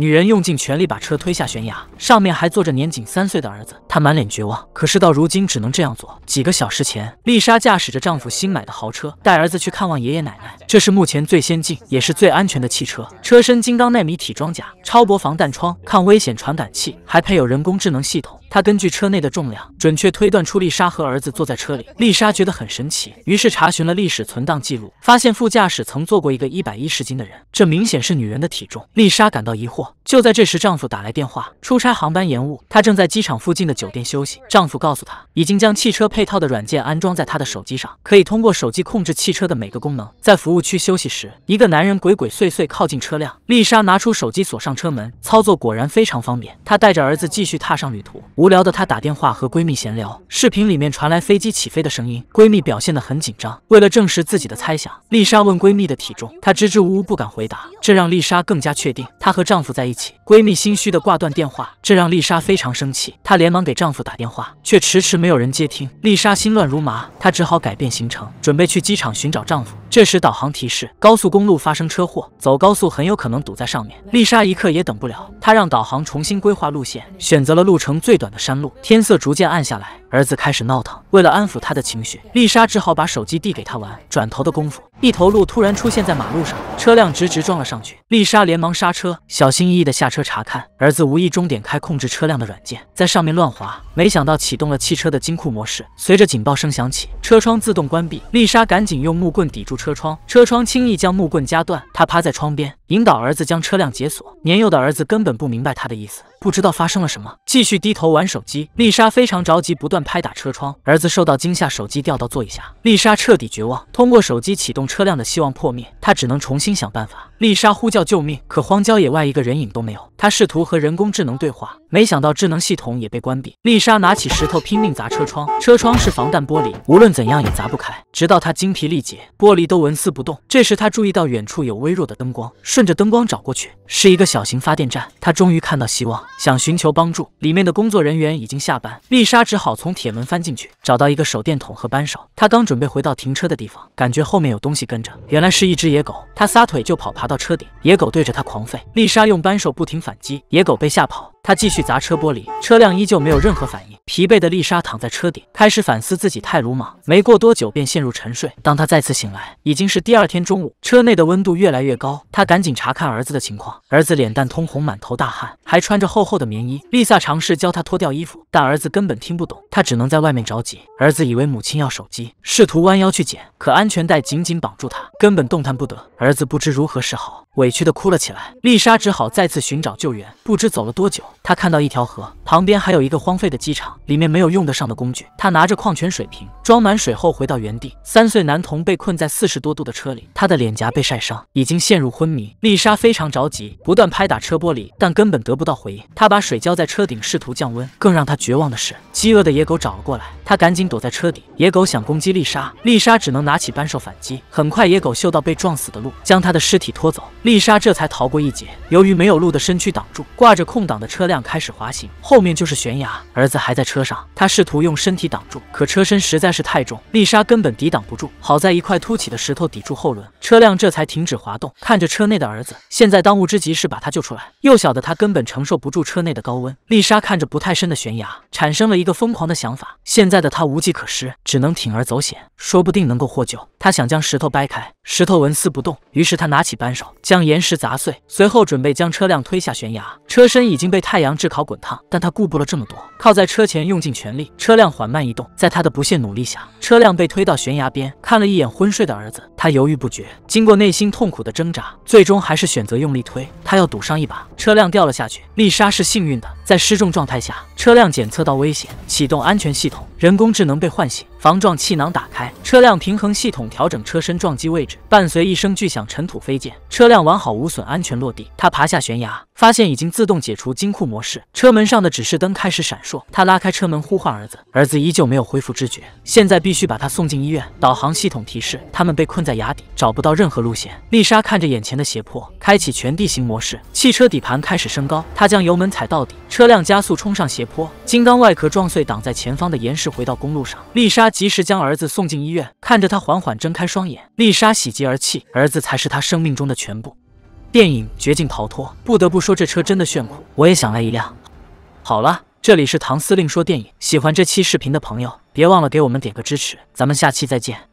女人用尽全力把车推下悬崖，上面还坐着年仅三岁的儿子，她满脸绝望，可是到如今只能这样做。几个小时前，丽莎驾驶着丈夫新买的豪车，带儿子去看望爷爷奶奶。这是目前最先进，也是最安全的汽车，车身金刚纳米体装甲，超薄防弹窗，抗危险传感器，还配有人工智能系统。他根据车内的重量，准确推断出丽莎和儿子坐在车里。丽莎觉得很神奇，于是查询了历史存档记录，发现副驾驶曾坐过一个一百一十斤的人，这明显是女人的体重。丽莎感到疑惑。就在这时，丈夫打来电话，出差航班延误，她正在机场附近的酒店休息。丈夫告诉她，已经将汽车配套的软件安装在她的手机上，可以通过手机控制汽车的每个功能。在服务区休息时，一个男人鬼鬼祟祟靠近车辆。丽莎拿出手机锁上车门，操作果然非常方便。她带着儿子继续踏上旅途。无聊的她打电话和闺蜜闲聊，视频里面传来飞机起飞的声音，闺蜜表现得很紧张。为了证实自己的猜想，丽莎问闺蜜的体重，她支支吾吾不敢回答，这让丽莎更加确定她和丈夫在一起。闺蜜心虚的挂断电话，这让丽莎非常生气，她连忙给丈夫打电话，却迟迟没有人接听。丽莎心乱如麻，她只好改变行程，准备去机场寻找丈夫。这时导航提示高速公路发生车祸，走高速很有可能堵在上面。丽莎一刻也等不了，她让导航重新规划路线，选择了路程最短。的山路，天色逐渐暗下来，儿子开始闹腾。为了安抚他的情绪，丽莎只好把手机递给他玩。转头的功夫。一头鹿突然出现在马路上，车辆直直撞了上去。丽莎连忙刹车，小心翼翼地下车查看。儿子无意中点开控制车辆的软件，在上面乱滑，没想到启动了汽车的金库模式。随着警报声响起，车窗自动关闭。丽莎赶紧用木棍抵住车窗，车窗轻易将木棍夹断。她趴在窗边，引导儿子将车辆解锁。年幼的儿子根本不明白她的意思，不知道发生了什么，继续低头玩手机。丽莎非常着急，不断拍打车窗。儿子受到惊吓，手机掉到座椅下。丽莎彻底绝望，通过手机启动。车辆的希望破灭，他只能重新想办法。丽莎呼叫救命，可荒郊野外一个人影都没有。他试图和人工智能对话，没想到智能系统也被关闭。丽莎拿起石头拼命砸车窗，车窗是防弹玻璃，无论怎样也砸不开。直到她精疲力竭，玻璃都纹丝不动。这时她注意到远处有微弱的灯光，顺着灯光找过去，是一个小型发电站。她终于看到希望，想寻求帮助，里面的工作人员已经下班。丽莎只好从铁门翻进去，找到一个手电筒和扳手。她刚准备回到停车的地方，感觉后面有东西。跟着，原来是一只野狗，他撒腿就跑，爬到车顶。野狗对着他狂吠，丽莎用扳手不停反击，野狗被吓跑。他继续砸车玻璃，车辆依旧没有任何反应。疲惫的丽莎躺在车顶，开始反思自己太鲁莽。没过多久，便陷入沉睡。当他再次醒来，已经是第二天中午，车内的温度越来越高。他赶紧查看儿子的情况，儿子脸蛋通红，满头大汗。还穿着厚厚的棉衣，丽莎尝试教他脱掉衣服，但儿子根本听不懂，她只能在外面着急。儿子以为母亲要手机，试图弯腰去捡，可安全带紧紧绑住他，根本动弹不得。儿子不知如何是好，委屈的哭了起来。丽莎只好再次寻找救援。不知走了多久，她看到一条河，旁边还有一个荒废的机场，里面没有用得上的工具。她拿着矿泉水瓶装满水后回到原地。三岁男童被困在四十多度的车里，他的脸颊被晒伤，已经陷入昏迷。丽莎非常着急，不断拍打车玻璃，但根本得不。不到回应，他把水浇在车顶，试图降温。更让他绝望的是，饥饿的野狗找了过来，他赶紧躲在车底。野狗想攻击丽莎，丽莎只能拿起扳手反击。很快，野狗嗅到被撞死的鹿，将他的尸体拖走。丽莎这才逃过一劫。由于没有鹿的身躯挡住，挂着空档的车辆开始滑行，后面就是悬崖。儿子还在车上，他试图用身体挡住，可车身实在是太重，丽莎根本抵挡不住。好在一块凸起的石头抵住后轮，车辆这才停止滑动。看着车内的儿子，现在当务之急是把他救出来。幼小的他根本。承受不住车内的高温，丽莎看着不太深的悬崖，产生了一个疯狂的想法。现在的她无计可施，只能铤而走险，说不定能够获救。她想将石头掰开，石头纹丝不动。于是她拿起扳手，将岩石砸碎，随后准备将车辆推下悬崖。车身已经被太阳炙烤滚烫，但她顾不了这么多，靠在车前用尽全力，车辆缓慢移动。在她的不懈努力下，车辆被推到悬崖边。看了一眼昏睡的儿子，她犹豫不决。经过内心痛苦的挣扎，最终还是选择用力推。她要赌上一把。车辆掉了下去。丽莎是幸运的。在失重状态下，车辆检测到危险，启动安全系统，人工智能被唤醒，防撞气囊打开，车辆平衡系统调整车身撞击位置。伴随一声巨响，尘土飞溅，车辆完好无损，安全落地。他爬下悬崖，发现已经自动解除金库模式，车门上的指示灯开始闪烁。他拉开车门，呼唤儿子，儿子依旧没有恢复知觉。现在必须把他送进医院。导航系统提示他们被困在崖底，找不到任何路线。丽莎看着眼前的斜坡，开启全地形模式，汽车底盘开始升高。她将油门踩到底，车。车辆加速冲上斜坡，金刚外壳撞碎挡在前方的岩石，回到公路上。丽莎及时将儿子送进医院，看着他缓缓睁开双眼，丽莎喜极而泣，儿子才是她生命中的全部。电影《绝境逃脱》，不得不说这车真的炫酷，我也想来一辆。好了，这里是唐司令说电影，喜欢这期视频的朋友，别忘了给我们点个支持，咱们下期再见。